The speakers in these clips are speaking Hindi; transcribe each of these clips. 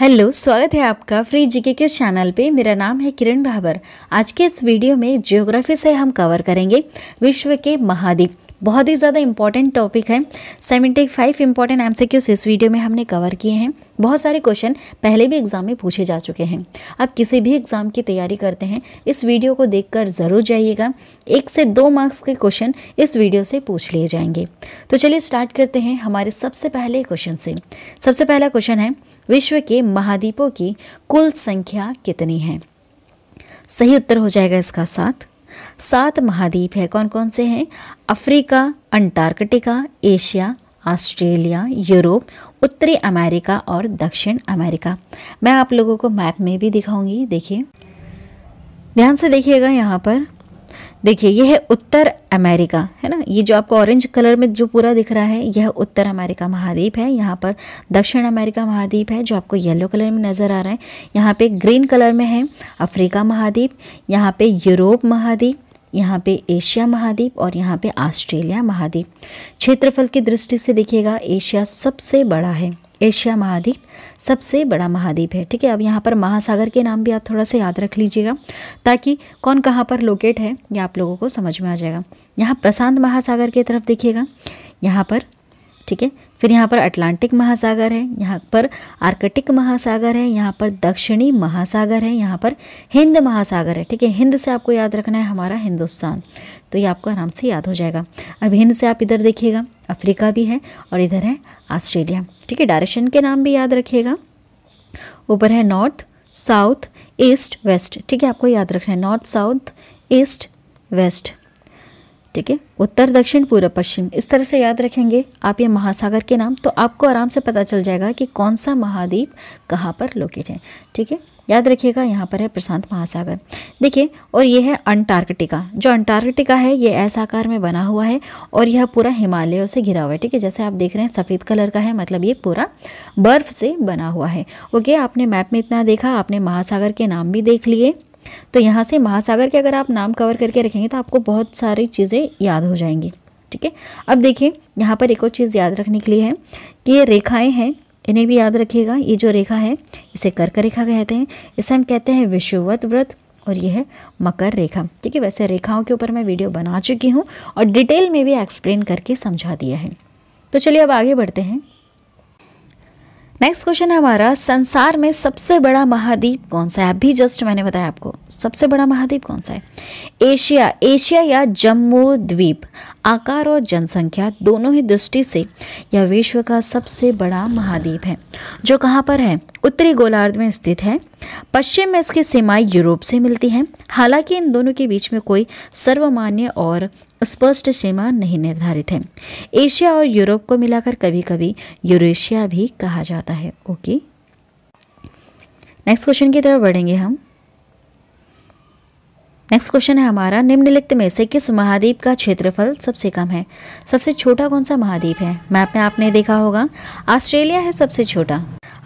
हेलो स्वागत है आपका फ्री जीके के चैनल पे मेरा नाम है किरण भाबर आज के इस वीडियो में जियोग्राफी से हम कवर करेंगे विश्व के महाद्वीप बहुत ही ज़्यादा इंपॉर्टेंट टॉपिक है सेवेंटी फाइव इंपॉर्टेंट एम इस वीडियो में हमने कवर किए हैं बहुत सारे क्वेश्चन पहले भी एग्ज़ाम में पूछे जा चुके हैं आप किसी भी एग्ज़ाम की तैयारी करते हैं इस वीडियो को देखकर ज़रूर जाइएगा एक से दो मार्क्स के क्वेश्चन इस वीडियो से पूछ लिए जाएंगे तो चलिए स्टार्ट करते हैं हमारे सबसे पहले क्वेश्चन से सबसे पहला क्वेश्चन है विश्व के महाद्वीपों की कुल संख्या कितनी है सही उत्तर हो जाएगा इसका सात सात महाद्वीप है कौन कौन से हैं Africa Antarctica Asia Australia Europe उत्तरी अमेरिका और दक्षिण अमेरिका मैं आप लोगों को मैप में भी दिखाऊंगी देखिए ध्यान से देखिएगा यहाँ पर देखिए यह है उत्तर अमेरिका है ना ये जो आपको ऑरेंज कलर में जो पूरा दिख रहा है यह उत्तर अमेरिका महाद्वीप है यहाँ पर दक्षिण अमेरिका महाद्वीप है जो आपको येलो कलर में नज़र आ रहा है यहाँ पे ग्रीन कलर में है अफ्रीका महाद्वीप यहाँ पे यूरोप महाद्वीप यहाँ पे एशिया महाद्वीप और यहाँ पे ऑस्ट्रेलिया महाद्वीप क्षेत्रफल की दृष्टि से देखिएगा एशिया सबसे बड़ा है एशिया महाद्वीप सबसे बड़ा महाद्वीप है ठीक है अब यहाँ पर महासागर के नाम भी आप थोड़ा सा याद रख लीजिएगा ताकि कौन कहाँ पर लोकेट है ये आप लोगों को समझ में आ जाएगा यहाँ प्रशांत महासागर की तरफ देखिएगा यहाँ पर ठीक है फिर यहाँ पर अटलांटिक महासागर है यहाँ पर आर्कटिक महासागर है यहाँ पर दक्षिणी महासागर है यहाँ पर हिंद महासागर है ठीक है हिंद से आपको याद रखना है हमारा हिंदुस्तान तो ये आपको आराम से याद हो जाएगा अब हिंद से आप इधर देखिएगा अफ्रीका भी है और इधर है ऑस्ट्रेलिया ठीक है डायरेक्शन के नाम भी याद रखिएगा ऊपर है नॉर्थ साउथ ईस्ट वेस्ट ठीक है आपको याद रखना है नॉर्थ साउथ ईस्ट वेस्ट ठीक है उत्तर दक्षिण पूर्व पश्चिम इस तरह से याद रखेंगे आप ये महासागर के नाम तो आपको आराम से पता चल जाएगा कि कौन सा महाद्वीप कहाँ पर लोकेट है ठीक है याद रखिएगा यहाँ पर है प्रशांत महासागर देखिए और ये है अंटार्कटिका जो अंटार्कटिका है ये ऐसा आकार में बना हुआ है और यह पूरा हिमालयों से घिरा हुआ है ठीक है जैसे आप देख रहे हैं सफ़ेद कलर का है मतलब ये पूरा बर्फ़ से बना हुआ है ओके आपने मैप में इतना देखा आपने महासागर के नाम भी देख लिए तो यहाँ से महासागर के अगर आप नाम कवर करके रखेंगे तो आपको बहुत सारी चीज़ें याद हो जाएंगी ठीक है अब देखिए यहाँ पर एक और चीज़ याद रखने के लिए है कि ये रेखाएँ हैं इन्हें भी याद रखिएगा ये जो रेखा है इसे कर्क रेखा कहते हैं इसे हम कहते हैं विश्ववत व्रत और यह है मकर रेखा ठीक है वैसे रेखाओं के ऊपर मैं वीडियो बना चुकी हूँ और डिटेल में भी एक्सप्लेन करके समझा दिया है तो चलिए अब आगे बढ़ते हैं नेक्स्ट क्वेश्चन है हमारा संसार में सबसे बड़ा महाद्वीप कौन सा है अभी जस्ट मैंने बताया आपको सबसे बड़ा महाद्वीप कौन सा है एशिया एशिया या जम्मू द्वीप आकार और जनसंख्या दोनों ही दृष्टि से यह विश्व का सबसे बड़ा महाद्वीप है जो कहाँ पर है उत्तरी गोलार्ध में स्थित है पश्चिम में इसकी सीमाएं यूरोप से मिलती हैं हालांकि इन दोनों के बीच में कोई सर्वमान्य और स्पष्ट सीमा नहीं निर्धारित है एशिया और यूरोप को मिलाकर कभी कभी यूरेशिया भी कहा जाता है ओके नेक्स्ट क्वेश्चन की तरफ बढ़ेंगे हम नेक्स्ट क्वेश्चन है हमारा निम्नलिखित में से किस महाद्वीप का क्षेत्रफल सबसे कम है सबसे छोटा कौन सा महाद्वीप है मैप में आपने देखा होगा ऑस्ट्रेलिया है सबसे छोटा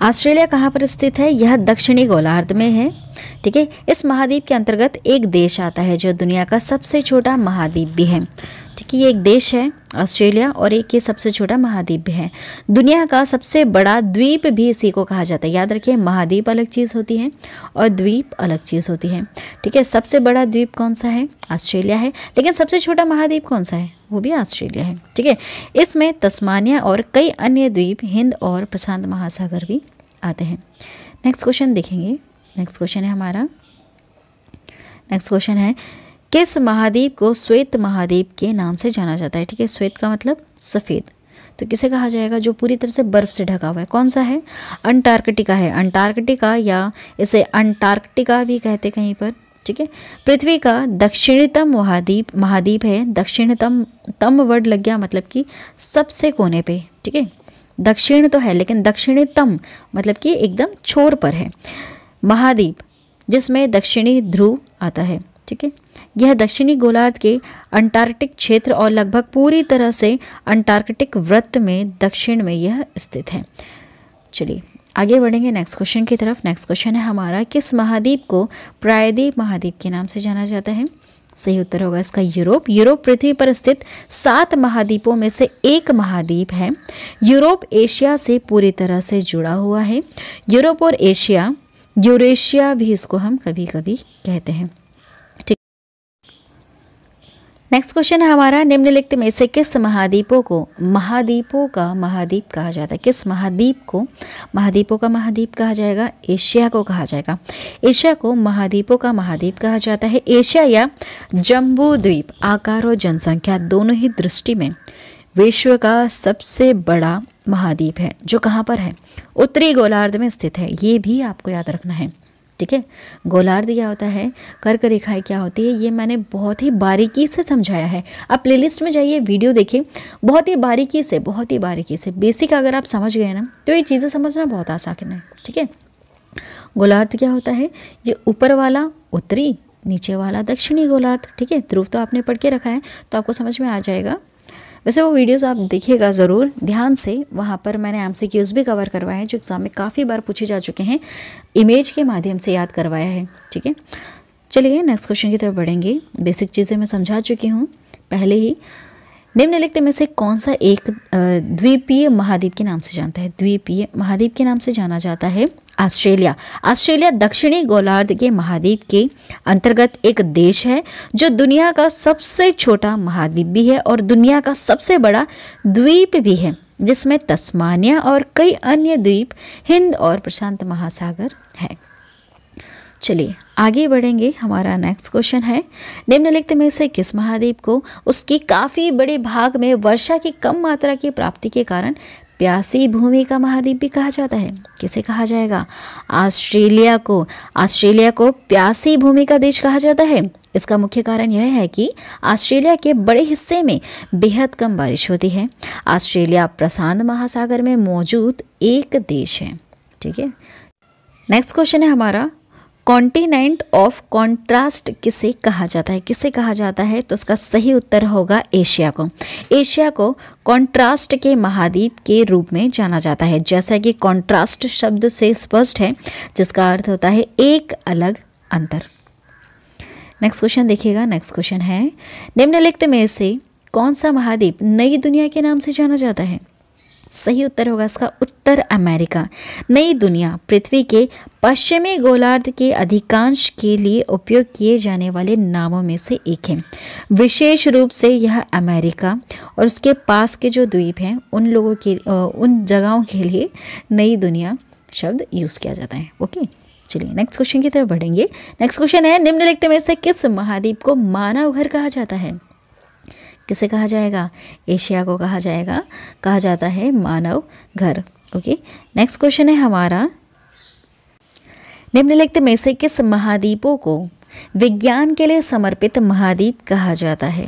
ऑस्ट्रेलिया कहाँ पर स्थित है यह दक्षिणी गोलार्ध में है ठीक है इस महाद्वीप के अंतर्गत एक देश आता है जो दुनिया का सबसे छोटा महाद्वीप भी है कि ये एक देश है ऑस्ट्रेलिया और एक ये सबसे छोटा महाद्वीप भी है दुनिया का सबसे बड़ा द्वीप भी इसी को कहा जाता है याद रखिए महाद्वीप अलग चीज़ होती है और द्वीप अलग चीज़ होती है ठीक है सबसे बड़ा द्वीप कौन सा है ऑस्ट्रेलिया है लेकिन सबसे छोटा महाद्वीप कौन सा है वो भी ऑस्ट्रेलिया है ठीक है इसमें तस्मानिया और कई अन्य द्वीप हिंद और प्रशांत महासागर भी आते हैं नेक्स्ट क्वेश्चन देखेंगे नेक्स्ट क्वेश्चन है हमारा नेक्स्ट क्वेश्चन है किस महाद्वीप को श्वेत महाद्वीप के नाम से जाना जाता है ठीक है श्वेत का मतलब सफ़ेद तो किसे कहा जाएगा जो पूरी तरह से बर्फ़ से ढका हुआ है कौन सा है अंटार्कटिका है अंटार्कटिका या इसे अंटार्कटिका भी कहते कहीं पर ठीक है पृथ्वी का दक्षिणतम महाद्वीप महाद्वीप है दक्षिणतम तम वर्ड लग गया मतलब कि सबसे कोने पे ठीक है दक्षिण तो है लेकिन दक्षिणतम मतलब कि एकदम छोर पर है महाद्वीप जिसमें दक्षिणी ध्रुव आता है ठीक है यह दक्षिणी गोलार्ध के अंटार्कटिक क्षेत्र और लगभग पूरी तरह से अंटार्कटिक वृत्त में दक्षिण में यह स्थित है चलिए आगे बढ़ेंगे नेक्स्ट क्वेश्चन की तरफ नेक्स्ट क्वेश्चन है हमारा किस महाद्वीप को प्रायद्वीप महाद्वीप के नाम से जाना जाता है सही उत्तर होगा इसका यूरोप यूरोप पृथ्वी पर स्थित सात महाद्वीपों में से एक महाद्वीप है यूरोप एशिया से पूरी तरह से जुड़ा हुआ है यूरोप और एशिया यूरेशिया भी इसको हम कभी कभी कहते हैं नेक्स्ट क्वेश्चन है हमारा निम्नलिखित में से किस महाद्वीपों को महाद्वीपों का महाद्वीप कहा जाता है किस महाद्वीप को महाद्वीपों का महाद्वीप कहा जाएगा एशिया को कहा जाएगा एशिया को महाद्वीपों का महाद्वीप कहा जाता है एशिया या जम्बू द्वीप आकार और जनसंख्या दोनों ही दृष्टि में विश्व का सबसे बड़ा महाद्वीप है जो कहाँ पर है उत्तरी गोलार्ध में स्थित है ये भी आपको याद रखना है ठीक है गोलार्ध क्या होता है कर्क रेखाएं क्या होती है ये मैंने बहुत ही बारीकी से समझाया है आप प्लेलिस्ट में जाइए वीडियो देखिए बहुत ही बारीकी से बहुत ही बारीकी से बेसिक अगर आप समझ गए ना तो ये चीज़ें समझना बहुत आसान है ठीक है गोलार्ध क्या होता है ये ऊपर वाला उत्तरी नीचे वाला दक्षिणी गोलार्थ ठीक है ध्रुव तो आपने पढ़ के रखा है तो आपको समझ में आ जाएगा वैसे वो वीडियोस आप देखिएगा ज़रूर ध्यान से वहाँ पर मैंने एम भी कवर करवाए हैं जो एग्ज़ाम में काफ़ी बार पूछे जा चुके हैं इमेज के माध्यम से याद करवाया है ठीक है चलिए नेक्स्ट क्वेश्चन की तरफ बढ़ेंगे बेसिक चीज़ें मैं समझा चुकी हूँ पहले ही निम्नलिखित में से कौन सा एक द्वीपीय महाद्वीप के नाम से जानता है द्वीपीय महाद्वीप के नाम से जाना जाता है ऑस्ट्रेलिया ऑस्ट्रेलिया दक्षिणी गोलार्ध के महाद्वीप के अंतर्गत एक देश है जो दुनिया का सबसे छोटा महाद्वीप भी है और दुनिया का सबसे बड़ा द्वीप भी है जिसमें तस्मानिया और कई अन्य द्वीप हिंद और प्रशांत महासागर है चलिए आगे बढ़ेंगे हमारा नेक्स्ट क्वेश्चन है निम्नलिखित में से किस महाद्वीप को उसकी काफ़ी बड़े भाग में वर्षा की कम मात्रा की प्राप्ति के कारण प्यासी भूमि का महाद्वीप भी कहा जाता है किसे कहा जाएगा ऑस्ट्रेलिया को ऑस्ट्रेलिया को प्यासी भूमि का देश कहा जाता है इसका मुख्य कारण यह है कि ऑस्ट्रेलिया के बड़े हिस्से में बेहद कम बारिश होती है ऑस्ट्रेलिया प्रशांत महासागर में मौजूद एक देश है ठीक है नेक्स्ट क्वेश्चन है हमारा कॉन्टिनेंट ऑफ कॉन्ट्रास्ट किसे कहा जाता है किसे कहा जाता है तो उसका सही उत्तर होगा एशिया को एशिया को कॉन्ट्रास्ट के महाद्वीप के रूप में जाना जाता है जैसा कि कॉन्ट्रास्ट शब्द से स्पष्ट है जिसका अर्थ होता है एक अलग अंतर नेक्स्ट क्वेश्चन देखिएगा नेक्स्ट क्वेश्चन है निम्नलिखित में से कौन सा महाद्वीप नई दुनिया के नाम से जाना जाता है सही उत्तर होगा इसका उत्तर अमेरिका नई दुनिया पृथ्वी के पश्चिमी गोलार्ध के अधिकांश के लिए उपयोग किए जाने वाले नामों में से एक है विशेष रूप से यह अमेरिका और उसके पास के जो द्वीप हैं उन लोगों के उन जगहों के लिए नई दुनिया शब्द यूज़ किया जाता है ओके चलिए नेक्स्ट क्वेश्चन की तरफ बढ़ेंगे नेक्स्ट क्वेश्चन है निम्नलिखित में से किस महाद्वीप को मानव घर कहा जाता है किसे कहा जाएगा एशिया को कहा जाएगा कहा जाता है मानव घर ओके नेक्स्ट क्वेश्चन है हमारा निम्नलिखित में से किस महाद्वीपों को विज्ञान के लिए समर्पित महाद्वीप कहा जाता है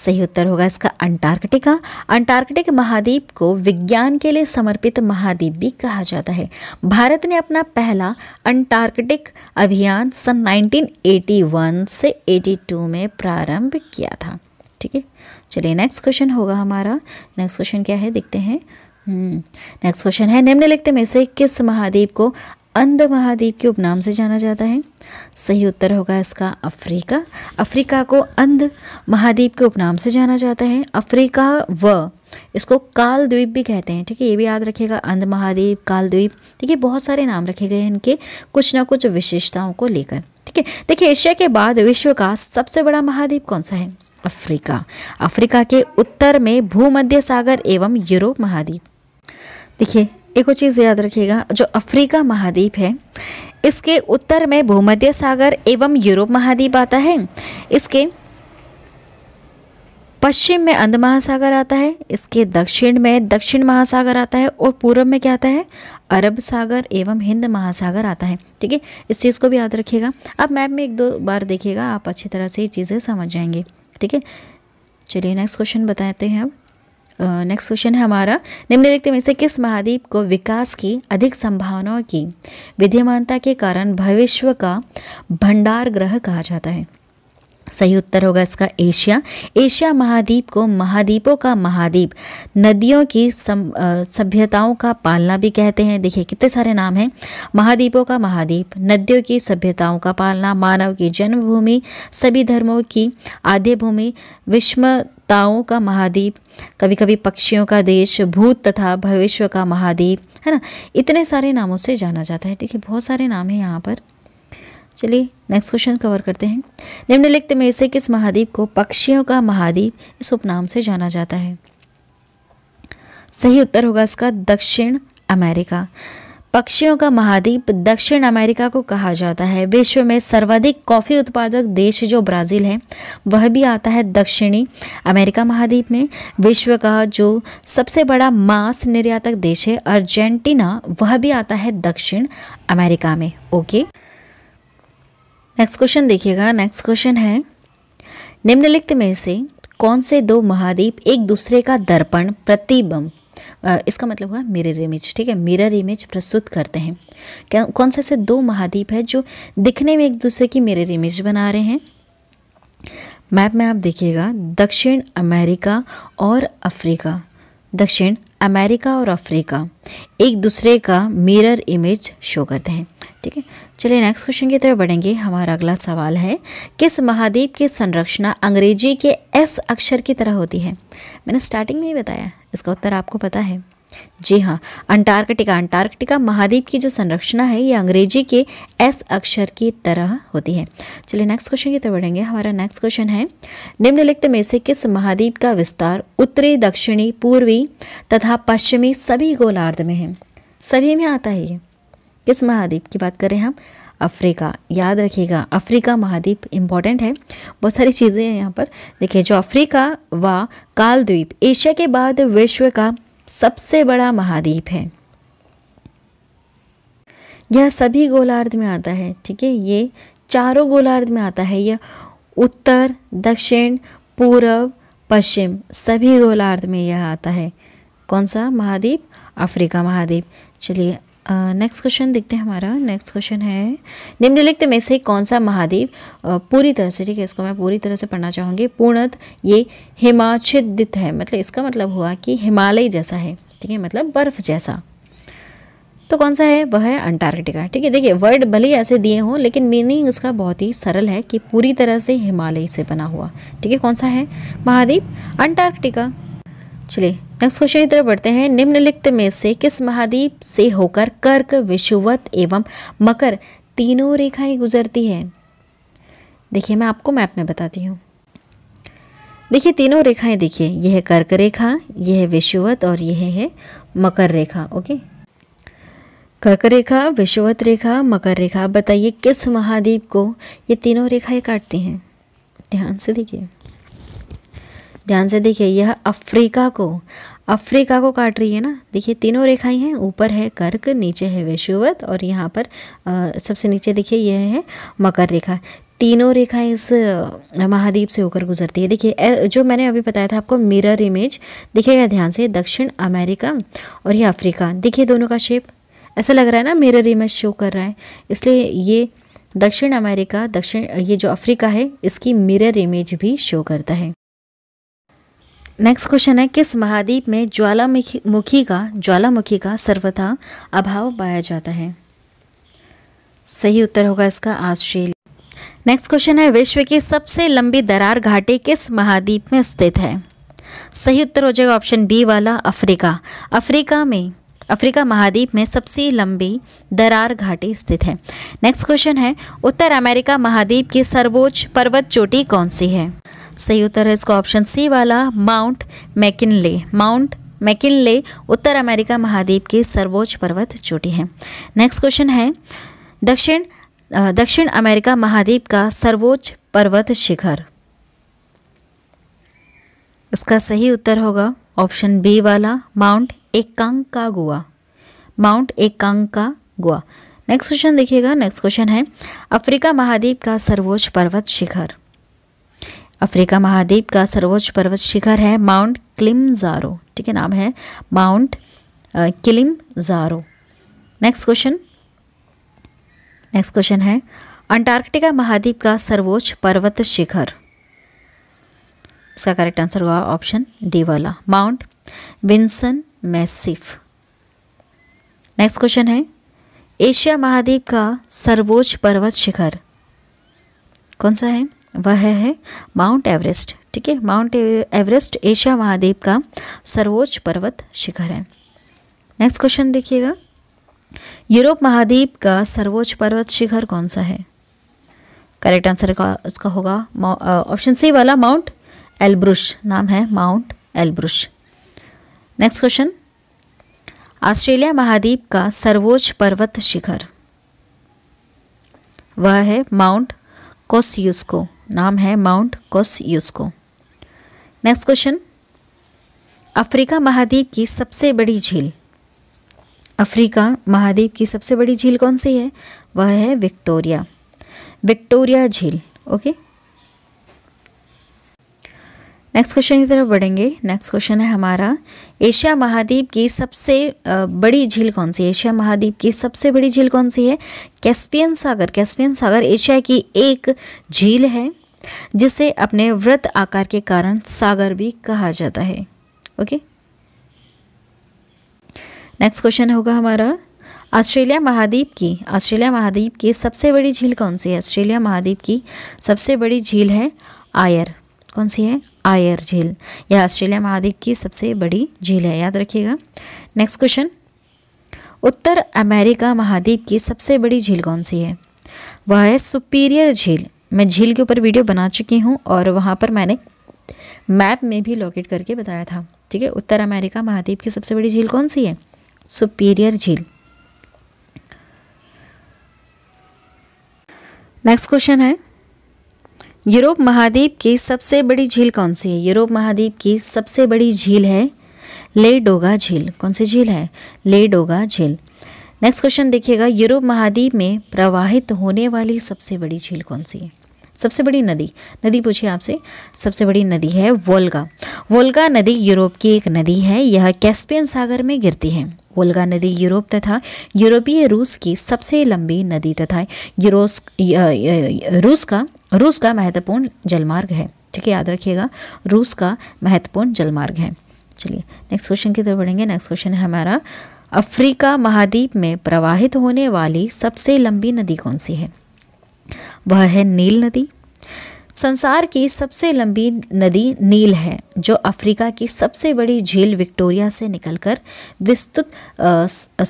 सही उत्तर होगा इसका अंटार्कटिका अंटार्कटिक महाद्वीप को विज्ञान के लिए समर्पित महाद्वीप भी कहा जाता है भारत ने अपना पहला अंटार्कटिक अभियान सन 1981 से 82 में प्रारंभ किया था ठीक है चलिए नेक्स्ट क्वेश्चन होगा हमारा नेक्स्ट क्वेश्चन क्या है देखते हैं नेक्स्ट हम्म, क्वेश्चन है निम्नलिखित में से किस महाद्वीप को अंध महाद्वीप के उपनाम से जाना जाता है सही उत्तर होगा इसका अफ्रीका अफ्रीका को अंध महाद्वीप के उपनाम से जाना जाता है अफ्रीका व इसको काल द्वीप भी कहते हैं ठीक है ये भी याद रखिएगा अंध महाद्वीप द्वीप ठीक है बहुत सारे नाम रखे गए हैं इनके कुछ ना कुछ विशेषताओं को लेकर ठीक है देखिए एशिया के बाद विश्व का सबसे बड़ा महाद्वीप कौन सा है अफ्रीका अफ्रीका के उत्तर में भूमध्य सागर एवं यूरोप महाद्वीप देखिए एक और चीज़ याद रखिएगा जो अफ्रीका महाद्वीप है इसके उत्तर में भूमध्य सागर एवं यूरोप महाद्वीप आता है इसके पश्चिम में अंध महासागर आता है इसके दक्षिण में दक्षिण महासागर आता है और पूर्व में क्या आता है अरब सागर एवं हिंद महासागर आता है ठीक है इस चीज़ को भी याद रखिएगा आप मैप में एक दो बार देखिएगा आप अच्छी तरह से ये चीज़ें समझ जाएंगे ठीक है चलिए नेक्स्ट क्वेश्चन बताते हैं अब नेक्स्ट क्वेश्चन है हमारा निम्नलिखित में से किस महाद्वीप को विकास की अधिक संभावनाओं की विद्यमानता के कारण भविष्य का भंडार ग्रह कहा जाता है सही उत्तर होगा इसका एशिया एशिया महाद्वीप को महाद्वीपों का महाद्वीप नदियों की सभ्यताओं का पालना भी कहते हैं देखिए कितने सारे नाम हैं महाद्वीपों का महाद्वीप नदियों की सभ्यताओं का पालना मानव की जन्मभूमि सभी धर्मों की आद्य भूमि विश्व ताओं का महाद्वीप कभी कभी पक्षियों का देश भूत तथा भविष्य का महाद्वीप है ना इतने सारे नामों से जाना जाता है ठीक है बहुत सारे नाम हैं यहाँ पर चलिए नेक्स्ट क्वेश्चन कवर करते हैं निम्नलिखित में से किस महाद्वीप को पक्षियों का महाद्वीप इस उपनाम से जाना जाता है सही उत्तर होगा इसका दक्षिण अमेरिका पक्षियों का महाद्वीप दक्षिण अमेरिका को कहा जाता है विश्व में सर्वाधिक कॉफ़ी उत्पादक देश जो ब्राज़ील है वह भी आता है दक्षिणी अमेरिका महाद्वीप में विश्व का जो सबसे बड़ा मांस निर्यातक देश है अर्जेंटीना वह भी आता है दक्षिण अमेरिका में ओके नेक्स्ट क्वेश्चन देखिएगा नेक्स्ट क्वेश्चन है निम्नलिखित में से कौन से दो महाद्वीप एक दूसरे का दर्पण प्रतिबंब इसका मतलब हुआ मिरर इमेज ठीक है मिरर इमेज प्रस्तुत करते हैं क्या कौन से ऐसे दो महाद्वीप है जो दिखने में एक दूसरे की मिरर इमेज बना रहे हैं मैप में आप देखिएगा दक्षिण अमेरिका और अफ्रीका दक्षिण अमेरिका और अफ्रीका एक दूसरे का मिरर इमेज शो करते हैं ठीक है चलिए नेक्स्ट क्वेश्चन की तरफ बढ़ेंगे हमारा अगला सवाल है किस महाद्वीप की संरचना अंग्रेजी के एस अक्षर की तरह होती है मैंने स्टार्टिंग में ही बताया इसका उत्तर आपको पता है जी हाँ अंटार्कटिका अंटार्कटिका महाद्वीप की जो संरचना है ये अंग्रेजी के एस अक्षर की तरह होती है चलिए नेक्स्ट क्वेश्चन की तरफ बढ़ेंगे हमारा नेक्स्ट क्वेश्चन है निम्नलिखित में से किस महाद्वीप का विस्तार उत्तरी दक्षिणी पूर्वी तथा पश्चिमी सभी गोलार्ध में है सभी में आता है ये किस महाद्वीप की बात करें हम अफ्रीका याद रखिएगा अफ्रीका महाद्वीप इम्पॉर्टेंट है बहुत सारी चीज़ें हैं यहाँ पर देखिए जो अफ्रीका व कालद्वीप एशिया के बाद विश्व का सबसे बड़ा महाद्वीप है यह सभी गोलार्ध में आता है ठीक है ये चारों गोलार्ध में आता है यह उत्तर दक्षिण पूर्व पश्चिम सभी गोलार्ध में यह आता है कौन सा महाद्वीप अफ्रीका महाद्वीप चलिए नेक्स्ट क्वेश्चन देखते हैं हमारा नेक्स्ट क्वेश्चन है निम्नलिखित में से कौन सा महाद्वीप पूरी तरह से ठीक है इसको मैं पूरी तरह से पढ़ना चाहूँगी पूर्णत ये हिमाचिदित है मतलब इसका मतलब हुआ कि हिमालय जैसा है ठीक है मतलब बर्फ जैसा तो कौन सा है वह है अंटार्कटिका ठीक है देखिए वर्ड भले ही ऐसे दिए हों लेकिन मीनिंग उसका बहुत ही सरल है कि पूरी तरह से हिमालय से बना हुआ ठीक है कौन सा है महाद्वीप अंटार्कटिका चलिए नेक्स्ट क्वेश्चन की तरफ बढ़ते हैं निम्नलिखित में से किस महाद्वीप से होकर कर्क विषुवत एवं मकर तीनों रेखाएं गुजरती है देखिए मैं आपको मैप में बताती हूँ देखिए तीनों रेखाएं देखिए यह है कर्क रेखा यह है विषुवत और यह है मकर रेखा ओके कर्क रेखा विषुवत रेखा मकर रेखा बताइए किस महाद्वीप को ये तीनों रेखाएं काटती हैं ध्यान से देखिए ध्यान से देखिए यह अफ्रीका को अफ्रीका को काट रही है ना देखिए तीनों रेखाएं हैं ऊपर है कर्क नीचे है वैश्यवत और यहाँ पर आ, सबसे नीचे देखिए यह है मकर रेखा तीनों रेखाएं इस महाद्वीप से होकर गुजरती है देखिए जो मैंने अभी बताया था आपको मिरर इमेज देखिएगा ध्यान से दक्षिण अमेरिका और ये अफ्रीका देखिए दोनों का शेप ऐसा लग रहा है ना मिरर इमेज शो कर रहा है इसलिए ये दक्षिण अमेरिका दक्षिण ये जो अफ्रीका है इसकी मिरर इमेज भी शो करता है नेक्स्ट क्वेश्चन है किस महाद्वीप में ज्वालामुखी मुखी का ज्वालामुखी का सर्वथा अभाव पाया जाता है सही उत्तर होगा इसका ऑस्ट्रेलिया नेक्स्ट क्वेश्चन है विश्व की सबसे लंबी दरार घाटी किस महाद्वीप में स्थित है सही उत्तर हो जाएगा ऑप्शन बी वाला अफ्रीका अफ्रीका में अफ्रीका महाद्वीप में सबसे लंबी दरार घाटी स्थित है नेक्स्ट क्वेश्चन है उत्तर अमेरिका महाद्वीप की सर्वोच्च पर्वत चोटी कौन सी है सही उत्तर है इसका ऑप्शन सी वाला माउंट मैकिनले माउंट मैकिनले उत्तर अमेरिका महाद्वीप की सर्वोच्च पर्वत चोटी है नेक्स्ट क्वेश्चन है दक्षिण दक्षिण अमेरिका महाद्वीप का सर्वोच्च पर्वत शिखर इसका सही उत्तर होगा ऑप्शन बी वाला माउंट का गोवा माउंट का गोवा नेक्स्ट क्वेश्चन देखिएगा नेक्स्ट क्वेश्चन है अफ्रीका महाद्वीप का सर्वोच्च पर्वत शिखर अफ्रीका महाद्वीप का सर्वोच्च पर्वत शिखर है माउंट जारो ठीक है नाम है माउंट जारो नेक्स्ट क्वेश्चन नेक्स्ट क्वेश्चन है अंटार्कटिका महाद्वीप का सर्वोच्च पर्वत शिखर इसका करेक्ट आंसर होगा ऑप्शन डी वाला mount Vinson massif next question है एशिया महाद्वीप का सर्वोच्च पर्वत शिखर कौन सा है वह है माउंट एवरेस्ट ठीक है माउंट एवरेस्ट एशिया महाद्वीप का सर्वोच्च पर्वत शिखर है नेक्स्ट क्वेश्चन देखिएगा यूरोप महाद्वीप का सर्वोच्च पर्वत शिखर कौन सा है करेक्ट आंसर का उसका होगा ऑप्शन सी वाला माउंट एल्ब्रुश नाम है mount Elbrus next question Australia महाद्वीप का सर्वोच्च पर्वत शिखर वह है माउंट कोस्यूस्को नाम है mount Kosciuszko next question Africa महाद्वीप की सबसे बड़ी झील अफ्रीका महाद्वीप की सबसे बड़ी झील कौन सी है वह है विक्टोरिया विक्टोरिया झील ओके नेक्स्ट क्वेश्चन की तरफ बढ़ेंगे नेक्स्ट क्वेश्चन है हमारा एशिया महाद्वीप की सबसे बड़ी झील कौन सी है एशिया महाद्वीप की सबसे बड़ी झील कौन सी है कैस्पियन सागर कैस्पियन सागर एशिया की एक झील है जिसे अपने वृत्त आकार के कारण सागर भी कहा जाता है ओके नेक्स्ट क्वेश्चन होगा हमारा ऑस्ट्रेलिया महाद्वीप की ऑस्ट्रेलिया महाद्वीप की सबसे बड़ी झील कौन सी है ऑस्ट्रेलिया महाद्वीप की सबसे बड़ी झील है आयर कौन सी है आयर झील यह ऑस्ट्रेलिया महाद्वीप की सबसे बड़ी झील है याद रखिएगा नेक्स्ट क्वेश्चन उत्तर अमेरिका महाद्वीप की सबसे बड़ी झील कौन सी है वह है सुपीरियर झील मैं झील के ऊपर वीडियो बना चुकी हूँ और वहाँ पर मैंने मैप में भी लोकेट करके बताया था ठीक है उत्तर अमेरिका महाद्वीप की सबसे बड़ी झील कौन सी है सुपीरियर झील नेक्स्ट क्वेश्चन है यूरोप महाद्वीप की सबसे बड़ी झील कौन सी है यूरोप महाद्वीप की सबसे बड़ी झील है ले डोगा झील कौन सी झील है ले डोगा झील नेक्स्ट क्वेश्चन देखिएगा यूरोप महाद्वीप में प्रवाहित होने वाली सबसे बड़ी झील कौन सी है सबसे बड़ी नदी नदी पूछिए आपसे सबसे बड़ी नदी है वोल्गा वोल्गा नदी यूरोप की एक नदी है यह कैस्पियन सागर में गिरती है ओल्गा नदी यूरोप तथा यूरोपीय रूस की सबसे लंबी नदी तथा यूरोस रूस का रूस का महत्वपूर्ण जलमार्ग है ठीक है याद रखिएगा रूस का महत्वपूर्ण जलमार्ग है चलिए नेक्स्ट क्वेश्चन की तरफ बढ़ेंगे नेक्स्ट क्वेश्चन है हमारा अफ्रीका महाद्वीप में प्रवाहित होने वाली सबसे लंबी नदी कौन सी है वह है नील नदी संसार की सबसे लंबी नदी नील है जो अफ्रीका की सबसे बड़ी झील विक्टोरिया से निकलकर विस्तृत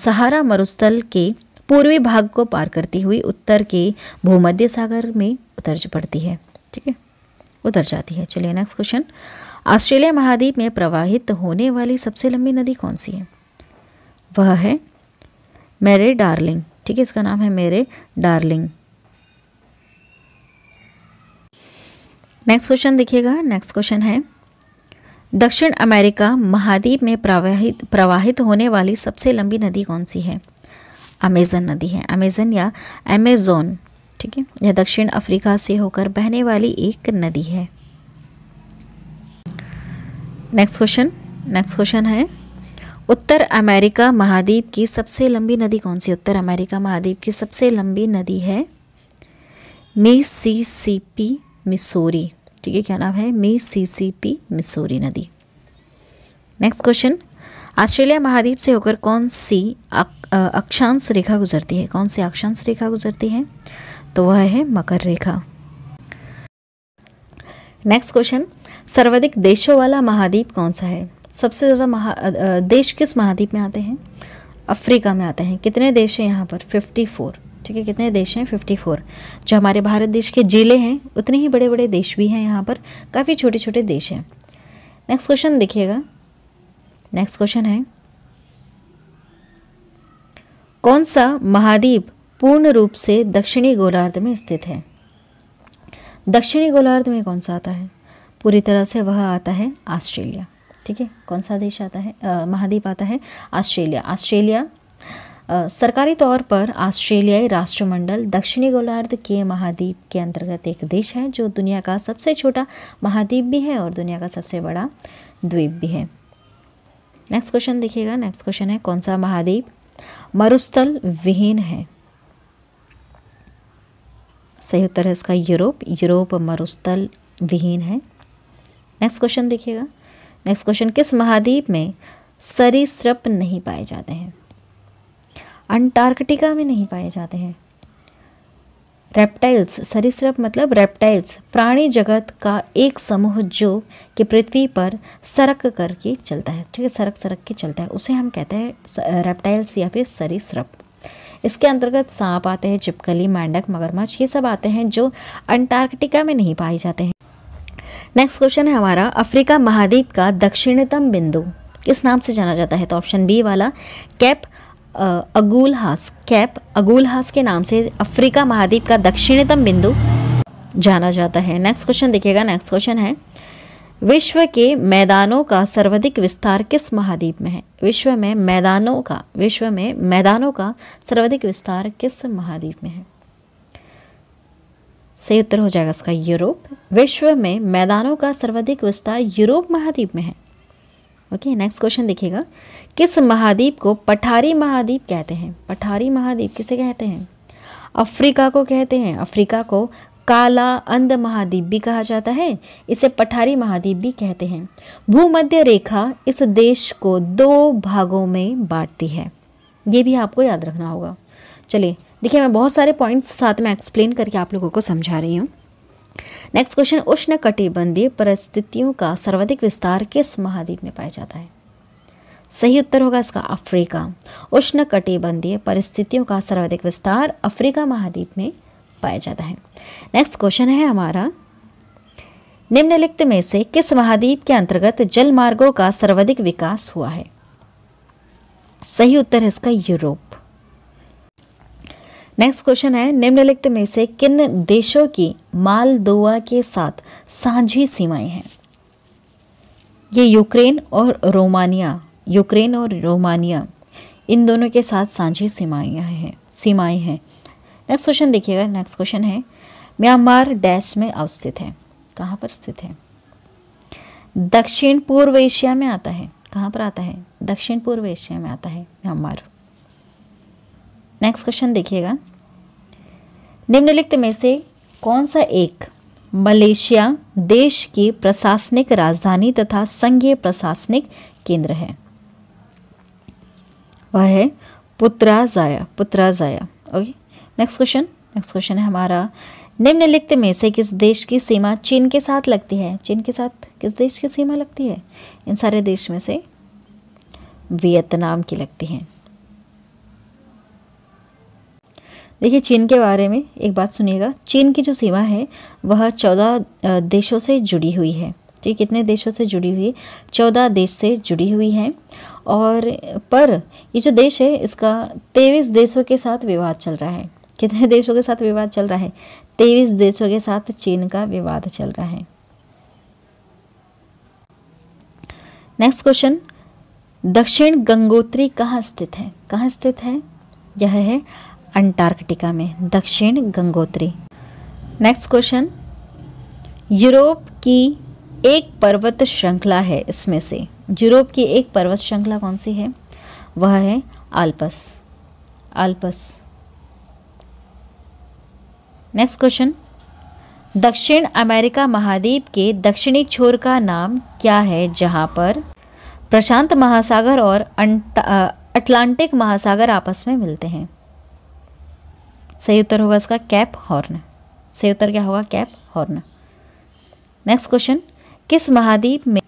सहारा मरुस्थल के पूर्वी भाग को पार करती हुई उत्तर के भूमध्य सागर में उतर पड़ती है ठीक है उतर जाती है चलिए नेक्स्ट क्वेश्चन ऑस्ट्रेलिया महाद्वीप में प्रवाहित होने वाली सबसे लंबी नदी कौन सी है वह है मेरे डार्लिंग ठीक है इसका नाम है मेरे डार्लिंग नेक्स्ट क्वेश्चन देखिएगा नेक्स्ट क्वेश्चन है दक्षिण अमेरिका महाद्वीप में प्रवाहित प्रवाहित होने वाली सबसे लंबी नदी कौन सी है अमेज़न नदी है अमेज़न या अमेज़ोन ठीक है यह दक्षिण अफ्रीका से होकर बहने वाली एक नदी है नेक्स्ट क्वेश्चन नेक्स्ट क्वेश्चन है उत्तर अमेरिका महाद्वीप की सबसे लंबी नदी कौन सी उत्तर अमेरिका महाद्वीप की सबसे लंबी नदी है मिसिसिपी मिसोरी ठीक है क्या नाम है Mississippi Missouri नदी नेक्स्ट क्वेश्चन ऑस्ट्रेलिया महाद्वीप से होकर कौन सी अक्षांश रेखा गुजरती है कौन सी अक्षांश रेखा गुजरती है तो वह है मकर रेखा नेक्स्ट क्वेश्चन सर्वाधिक देशों वाला महाद्वीप कौन सा है सबसे ज़्यादा महा देश किस महाद्वीप में आते हैं अफ्रीका में आते हैं कितने देश हैं यहाँ पर फिफ्टी फोर ठीक है कितने देश हैं 54 जो हमारे भारत देश के जिले हैं उतने ही बड़े बड़े देश भी हैं यहाँ पर काफ़ी छोटे छोटे देश हैं नेक्स्ट क्वेश्चन देखिएगा नेक्स्ट क्वेश्चन है कौन सा महाद्वीप पूर्ण रूप से दक्षिणी गोलार्ध में स्थित है दक्षिणी गोलार्ध में कौन सा आता है पूरी तरह से वह आता है ऑस्ट्रेलिया ठीक है कौन सा देश आता है महाद्वीप आता है ऑस्ट्रेलिया ऑस्ट्रेलिया सरकारी तौर पर ऑस्ट्रेलियाई राष्ट्रमंडल दक्षिणी गोलार्ध के महाद्वीप के अंतर्गत एक देश है जो दुनिया का सबसे छोटा महाद्वीप भी है और दुनिया का सबसे बड़ा द्वीप भी है नेक्स्ट क्वेश्चन देखिएगा नेक्स्ट क्वेश्चन है कौन सा महाद्वीप मरुस्थल विहीन है सही उत्तर है इसका यूरोप यूरोप मरुस्थल विहीन है नेक्स्ट क्वेश्चन देखिएगा नेक्स्ट क्वेश्चन किस महाद्वीप में सरीसृप नहीं पाए जाते हैं अंटार्कटिका में नहीं पाए जाते हैं रेप्टाइल्स सरीसृप मतलब रेप्टाइल्स प्राणी जगत का एक समूह जो कि पृथ्वी पर सरक करके चलता है ठीक है सरक सरक के चलता है उसे हम कहते हैं रेप्टाइल्स या फिर सरीसृप इसके अंतर्गत सांप आते हैं चिपकली मेंढक मगरमच्छ ये सब आते हैं जो अंटार्कटिका में नहीं पाए जाते हैं नेक्स्ट क्वेश्चन है हमारा अफ्रीका महाद्वीप का दक्षिणतम बिंदु किस नाम से जाना जाता है तो ऑप्शन बी वाला कैप अगुलहास कैप अगुलहास के नाम से अफ्रीका महाद्वीप का दक्षिणतम बिंदु जाना जाता है नेक्स्ट क्वेश्चन देखिएगा नेक्स्ट क्वेश्चन है विश्व के मैदानों का सर्वाधिक विस्तार किस महाद्वीप में है विश्व में मैदानों का विश्व में मैदानों का सर्वाधिक विस्तार किस महाद्वीप में है सही उत्तर हो जाएगा इसका यूरोप विश्व में मैदानों का सर्वाधिक विस्तार यूरोप महाद्वीप में है ओके नेक्स्ट क्वेश्चन देखिएगा किस महाद्वीप को पठारी महाद्वीप कहते हैं पठारी महाद्वीप किसे कहते हैं अफ्रीका को कहते हैं अफ्रीका को काला अंध महाद्वीप भी कहा जाता है इसे पठारी महाद्वीप भी कहते हैं भूमध्य रेखा इस देश को दो भागों में बांटती है ये भी आपको याद रखना होगा चलिए देखिए मैं बहुत सारे पॉइंट्स साथ में एक्सप्लेन करके आप लोगों को समझा रही हूँ नेक्स्ट क्वेश्चन उष्ण कटिबंधीय परिस्थितियों का सर्वाधिक विस्तार किस महाद्वीप में पाया जाता है सही उत्तर होगा इसका अफ्रीका उष्ण कटिबंधीय परिस्थितियों का सर्वाधिक विस्तार अफ्रीका महाद्वीप में पाया जाता है नेक्स्ट क्वेश्चन है हमारा निम्नलिखित में से किस महाद्वीप के अंतर्गत जल मार्गो का सर्वाधिक विकास हुआ है सही उत्तर है इसका यूरोप नेक्स्ट क्वेश्चन है निम्नलिखित में से किन देशों की मालदोवा के साथ साझी सीमाएं हैं ये यूक्रेन और रोमानिया यूक्रेन और रोमानिया इन दोनों के साथ साझी सीमाएँ हैं सीमाएँ हैं नेक्स्ट क्वेश्चन देखिएगा नेक्स्ट क्वेश्चन है म्यांमार डैश में अवस्थित है कहाँ पर स्थित है दक्षिण पूर्व एशिया में आता है कहाँ पर आता है दक्षिण पूर्व एशिया में आता है म्यांमार नेक्स्ट क्वेश्चन देखिएगा निम्नलिखित में से कौन सा एक मलेशिया देश की प्रशासनिक राजधानी तथा संघीय प्रशासनिक केंद्र है वह है Putrajaya okay next question next question है हमारा निम्नलिखित में से किस देश की सीमा चीन के साथ लगती है चीन के साथ किस देश की सीमा लगती है इन सारे देश में से वियतनाम की लगती है देखिए चीन के बारे में एक बात सुनिएगा चीन की जो सीमा है वह चौदह देशों से जुड़ी हुई है ठीक कितने देशों से जुड़ी हुई चौदह देश से जुड़ी हुई है और पर ये जो देश है इसका तेईस देशों के साथ विवाद चल रहा है कितने देशों के साथ विवाद चल रहा है तेईस देशों के साथ चीन का विवाद चल रहा है नेक्स्ट क्वेश्चन दक्षिण गंगोत्री कहाँ स्थित है कहाँ स्थित है यह है अंटार्कटिका में दक्षिण गंगोत्री नेक्स्ट क्वेश्चन यूरोप की एक पर्वत श्रृंखला है इसमें से यूरोप की एक पर्वत श्रृंखला कौन सी है वह है आल्पस आल्पस नेक्स्ट क्वेश्चन दक्षिण अमेरिका महाद्वीप के दक्षिणी छोर का नाम क्या है जहां पर प्रशांत महासागर और अटलांटिक महासागर आपस में मिलते हैं सही उत्तर होगा इसका कैप हॉर्न सही उत्तर क्या होगा कैप हॉर्न नेक्स्ट क्वेश्चन किस महाद्वीप में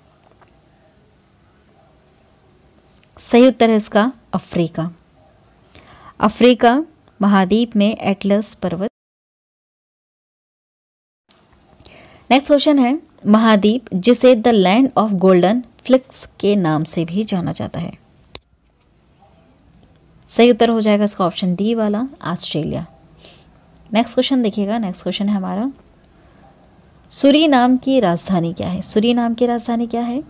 सही उत्तर है इसका अफ्रीका अफ्रीका महाद्वीप में एटलस पर्वत नेक्स्ट क्वेश्चन है महाद्वीप जिसे the land of golden fleece के नाम से भी जाना जाता है सही उत्तर हो जाएगा इसका ऑप्शन डी वाला ऑस्ट्रेलिया नेक्स्ट क्वेश्चन देखिएगा नेक्स्ट क्वेश्चन है हमारा सूरी नाम की राजधानी क्या है सूरी नाम की राजधानी क्या है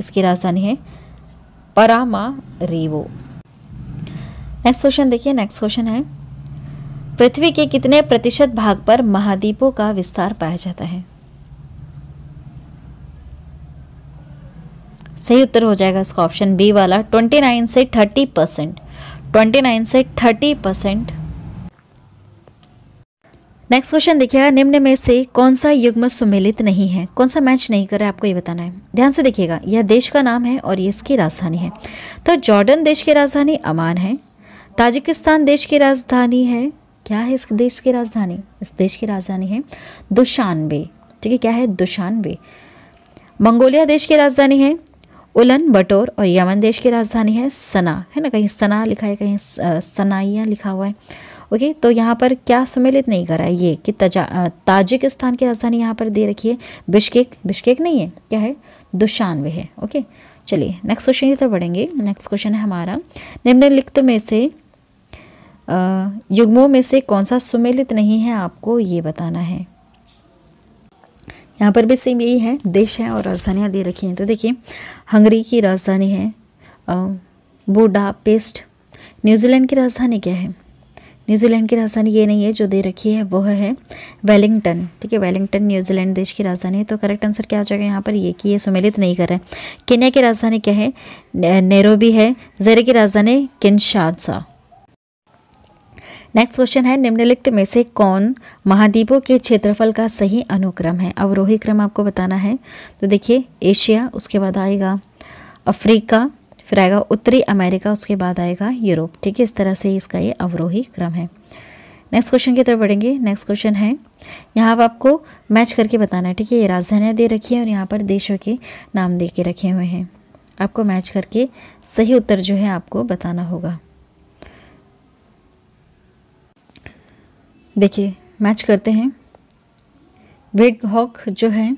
इसकी राजधानी है परामा रेवो नेक्स्ट क्वेश्चन देखिए नेक्स्ट क्वेश्चन है पृथ्वी के कितने प्रतिशत भाग पर महाद्वीपों का विस्तार पाया जाता है सही उत्तर हो जाएगा इसका ऑप्शन बी वाला 29 से 30 परसेंट ट्वेंटी से 30 परसेंट नेक्स्ट क्वेश्चन देखिएगा निम्न में से कौन सा युग्म सुमेलित नहीं है कौन सा मैच नहीं कर रहा है आपको ये बताना है ध्यान से देखिएगा यह देश का नाम है और ये इसकी राजधानी है तो जॉर्डन देश की राजधानी अमान है ताजिकिस्तान देश की राजधानी है क्या है इस देश की राजधानी इस देश की राजधानी है दुशानबे ठीक है क्या है दुशानबे मंगोलिया देश की राजधानी है उलन बटोर और यमन देश की राजधानी है सना है ना कहीं सना लिखा है कहीं सनाइया लिखा हुआ है ओके तो यहाँ पर क्या सम्मिलित नहीं करा है ये कि ताजिकिस्तान की राजधानी यहाँ पर दे रखी है बिश्केक बिश्केक नहीं है क्या है दुशानवे है ओके चलिए नेक्स्ट क्वेश्चन की तरफ बढ़ेंगे नेक्स्ट क्वेश्चन है हमारा निम्नलिखित में से युग्मों में से कौन सा सुमेलित नहीं है आपको ये बताना है यहाँ पर भी सेम यही है देश है और राजधानियाँ दे रखी हैं तो देखिए हंगरी की राजधानी है बूडा पेस्ट न्यूजीलैंड की राजधानी क्या है न्यूजीलैंड की राजधानी ये नहीं है जो दे रखी है वह है वेलिंगटन ठीक है वेलिंगटन न्यूजीलैंड देश की राजधानी है तो करेक्ट आंसर क्या आ जाएगा यहाँ पर ये कि ये सुमेलित नहीं कर रहा है केन्या की राजधानी क्या है नेरोबी है जेरे की राजधानी किनशासा नेक्स्ट क्वेश्चन है निम्नलिखित में से कौन महाद्वीपों के क्षेत्रफल का सही अनुक्रम है अवरोही क्रम आपको बताना है तो देखिए एशिया उसके बाद आएगा अफ्रीका फिर आएगा उत्तरी अमेरिका उसके बाद आएगा यूरोप ठीक है इस तरह से इसका ये अवरोही क्रम है नेक्स्ट क्वेश्चन की तरफ बढ़ेंगे नेक्स्ट क्वेश्चन है यहाँ पर आपको मैच करके बताना है ठीक है ये राजधानियाँ दे रखी है और यहाँ पर देशों के नाम दे के रखे हुए हैं आपको मैच करके सही उत्तर जो है आपको बताना होगा देखिए मैच करते हैं वेड हॉक जो है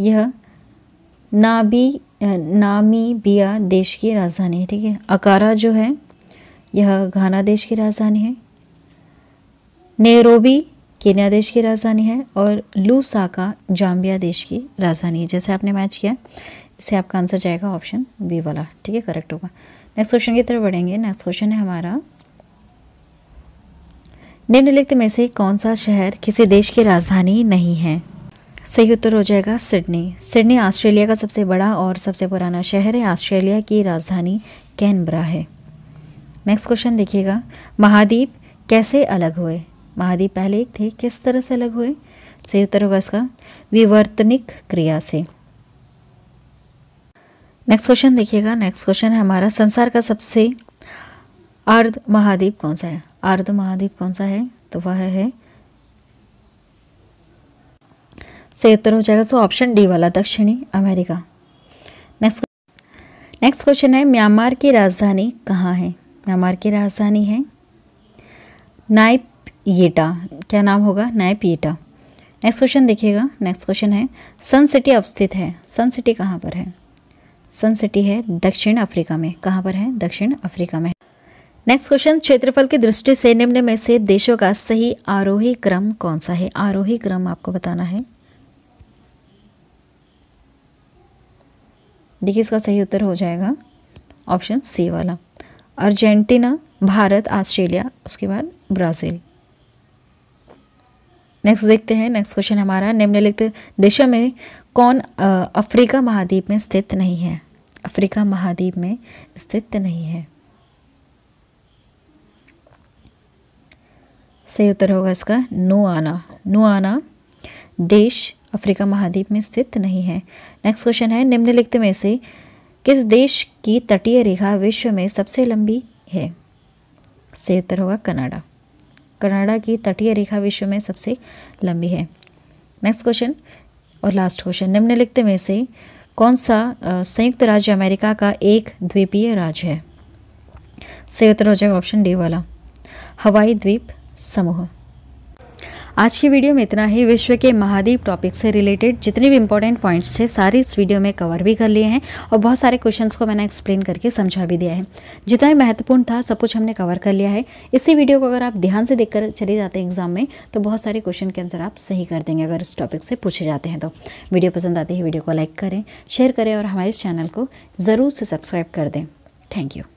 यह नाबी नामीबिया देश की राजधानी है ठीक है अकारा जो है यह घाना देश की राजधानी है नेरोबी केन्या देश की राजधानी है और लूसाका जाम्बिया देश की राजधानी है जैसे आपने मैच किया इससे आपका आंसर जाएगा ऑप्शन बी वाला ठीक है करेक्ट होगा नेक्स्ट क्वेश्चन की तरफ बढ़ेंगे नेक्स्ट क्वेश्चन है हमारा निम्नलिखित में से कौन सा शहर किसी देश की राजधानी नहीं है सही उत्तर हो जाएगा सिडनी सिडनी ऑस्ट्रेलिया का सबसे बड़ा और सबसे पुराना शहर है ऑस्ट्रेलिया की राजधानी कैनबरा है नेक्स्ट क्वेश्चन देखिएगा महाद्वीप कैसे अलग हुए महाद्वीप पहले एक थे किस तरह से अलग हुए सही उत्तर होगा इसका विवर्तनिक क्रिया से नेक्स्ट क्वेश्चन देखिएगा नेक्स्ट क्वेश्चन है हमारा संसार का सबसे अर्ध महाद्वीप कौन सा है अर्ध महाद्वीप कौन सा है तो वह है सही उत्तर हो जाएगा सो ऑप्शन डी वाला दक्षिणी अमेरिका नेक्स्ट नेक्स्ट क्वेश्चन है म्यांमार की राजधानी कहाँ है म्यांमार की राजधानी है नाइप येटा क्या नाम होगा नाइप येटा नेक्स्ट क्वेश्चन देखिएगा नेक्स्ट क्वेश्चन है सन सिटी अवस्थित है सन सिटी कहाँ पर है सन सिटी है दक्षिण अफ्रीका में कहाँ पर है दक्षिण अफ्रीका में नेक्स्ट क्वेश्चन क्षेत्रफल की दृष्टि से निम्न में से देशों का सही आरोही क्रम कौन सा है आरोही क्रम आपको बताना है देखिए इसका सही उत्तर हो जाएगा ऑप्शन सी वाला अर्जेंटीना भारत ऑस्ट्रेलिया उसके बाद ब्राज़ील नेक्स्ट देखते हैं नेक्स्ट क्वेश्चन हमारा निम्नलिखित देशों में कौन अफ्रीका महाद्वीप में स्थित नहीं है अफ्रीका महाद्वीप में स्थित नहीं है सही उत्तर होगा इसका नुआना नुआना देश अफ्रीका महाद्वीप में स्थित नहीं है नेक्स्ट क्वेश्चन है निम्नलिखित में से किस देश की तटीय रेखा विश्व में सबसे लंबी है से उत्तर होगा कनाडा कनाडा की तटीय रेखा विश्व में सबसे लंबी है नेक्स्ट क्वेश्चन और लास्ट क्वेश्चन निम्नलिखित में से कौन सा संयुक्त राज्य अमेरिका का एक द्वीपीय राज्य है से उत्तर हो जाएगा ऑप्शन डी वाला हवाई द्वीप समूह आज की वीडियो में इतना ही विश्व के महाद्वीप टॉपिक से रिलेटेड जितने भी इंपॉर्टेंट पॉइंट्स थे सारे इस वीडियो में कवर भी कर लिए हैं और बहुत सारे क्वेश्चन को मैंने एक्सप्लेन करके समझा भी दिया है जितना भी महत्वपूर्ण था सब कुछ हमने कवर कर लिया है इसी वीडियो को अगर आप ध्यान से देख चले जाते हैं एग्जाम में तो बहुत सारे क्वेश्चन के आंसर आप सही कर देंगे अगर इस टॉपिक से पूछे जाते हैं तो वीडियो पसंद आती है वीडियो को लाइक करें शेयर करें और हमारे इस चैनल को ज़रूर से सब्सक्राइब कर दें थैंक यू